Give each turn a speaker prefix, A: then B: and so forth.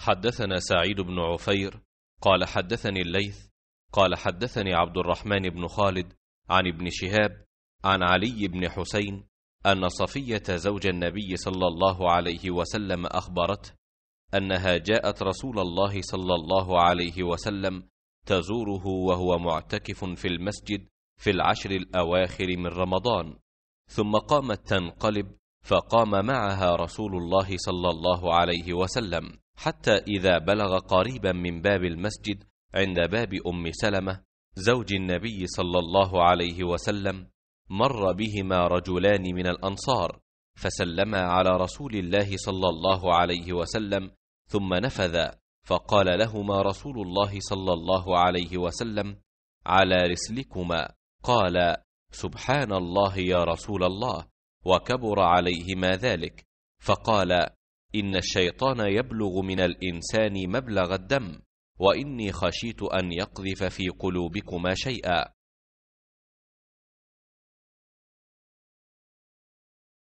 A: حدثنا سعيد بن عفير
B: قال حدثني الليث قال حدثني عبد الرحمن بن خالد عن ابن شهاب عن علي بن حسين أن صفية زوج النبي صلى الله عليه وسلم أخبرته أنها جاءت رسول الله صلى الله عليه وسلم تزوره وهو معتكف في المسجد في العشر الأواخر من رمضان ثم قامت تنقلب فقام معها رسول الله صلى الله عليه وسلم حتى إذا بلغ قريبا من باب المسجد عند باب أم سلمة زوج النبي صلى الله عليه وسلم مر بهما رجلان من الأنصار فسلما على رسول الله صلى الله عليه وسلم ثم نفذا فقال لهما رسول الله صلى الله عليه وسلم على رسلكما قال سبحان الله يا رسول الله وكبر عليهما ذلك فقال إن الشيطان يبلغ من الإنسان مبلغ الدم
A: وإني خشيت أن يقذف في قلوبكما شيئا